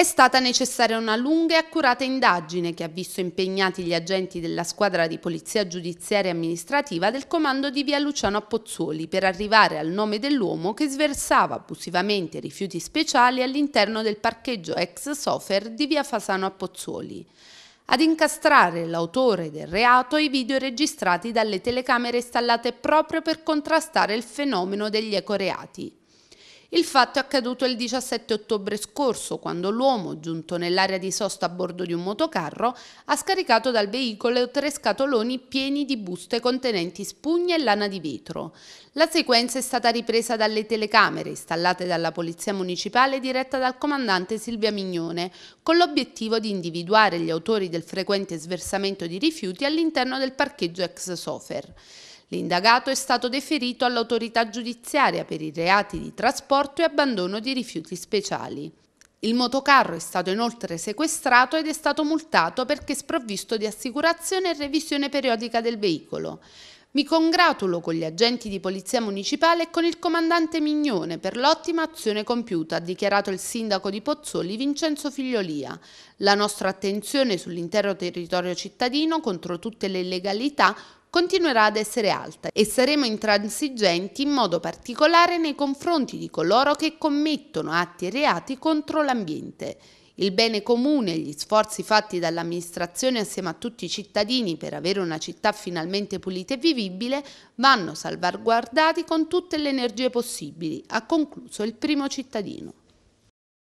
È stata necessaria una lunga e accurata indagine che ha visto impegnati gli agenti della squadra di polizia giudiziaria e amministrativa del comando di via Luciano a Pozzuoli per arrivare al nome dell'uomo che sversava abusivamente rifiuti speciali all'interno del parcheggio ex Sofer di via Fasano a Pozzuoli. Ad incastrare l'autore del reato i video registrati dalle telecamere installate proprio per contrastare il fenomeno degli ecoreati. Il fatto è accaduto il 17 ottobre scorso, quando l'uomo, giunto nell'area di sosta a bordo di un motocarro, ha scaricato dal veicolo tre scatoloni pieni di buste contenenti spugne e lana di vetro. La sequenza è stata ripresa dalle telecamere installate dalla Polizia Municipale diretta dal comandante Silvia Mignone, con l'obiettivo di individuare gli autori del frequente sversamento di rifiuti all'interno del parcheggio ex Sofer. L'indagato è stato deferito all'autorità giudiziaria per i reati di trasporto e abbandono di rifiuti speciali. Il motocarro è stato inoltre sequestrato ed è stato multato perché sprovvisto di assicurazione e revisione periodica del veicolo. Mi congratulo con gli agenti di polizia municipale e con il comandante Mignone per l'ottima azione compiuta, ha dichiarato il sindaco di Pozzoli Vincenzo Figliolia. La nostra attenzione sull'intero territorio cittadino contro tutte le illegalità continuerà ad essere alta e saremo intransigenti in modo particolare nei confronti di coloro che commettono atti e reati contro l'ambiente. Il bene comune e gli sforzi fatti dall'amministrazione assieme a tutti i cittadini per avere una città finalmente pulita e vivibile vanno salvaguardati con tutte le energie possibili, ha concluso il primo cittadino.